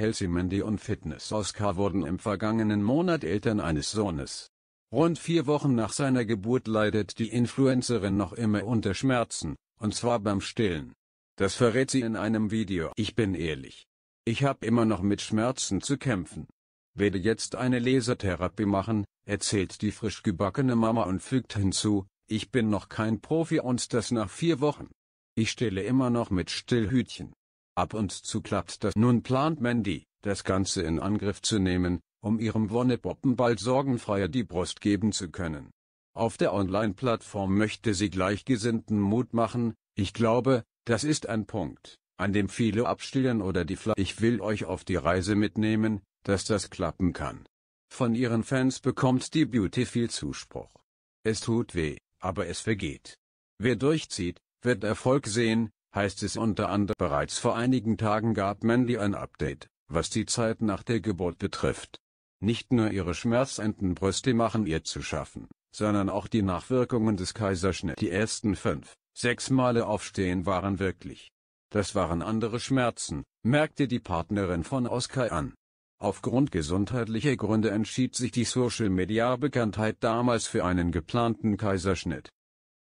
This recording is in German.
Helsimandy und Fitness Oscar wurden im vergangenen Monat Eltern eines Sohnes. Rund vier Wochen nach seiner Geburt leidet die Influencerin noch immer unter Schmerzen, und zwar beim Stillen. Das verrät sie in einem Video. Ich bin ehrlich. Ich habe immer noch mit Schmerzen zu kämpfen. Werde jetzt eine Lasertherapie machen, erzählt die frisch gebackene Mama und fügt hinzu, ich bin noch kein Profi und das nach vier Wochen. Ich stille immer noch mit Stillhütchen. Ab und zu klappt das. Nun plant Mandy, das Ganze in Angriff zu nehmen, um ihrem Wonnepoppen bald sorgenfreier die Brust geben zu können. Auf der Online-Plattform möchte sie Gleichgesinnten Mut machen, ich glaube, das ist ein Punkt, an dem viele abstillen oder die Fla Ich will euch auf die Reise mitnehmen, dass das klappen kann. Von ihren Fans bekommt die Beauty viel Zuspruch. Es tut weh, aber es vergeht. Wer durchzieht, wird Erfolg sehen, heißt es unter anderem bereits vor einigen Tagen gab Mandy ein Update, was die Zeit nach der Geburt betrifft. Nicht nur ihre schmerzenden Brüste machen ihr zu schaffen, sondern auch die Nachwirkungen des Kaiserschnitts. Die ersten fünf, sechs Male aufstehen waren wirklich. Das waren andere Schmerzen, merkte die Partnerin von Oskar an. Aufgrund gesundheitlicher Gründe entschied sich die Social-Media-Bekanntheit damals für einen geplanten Kaiserschnitt.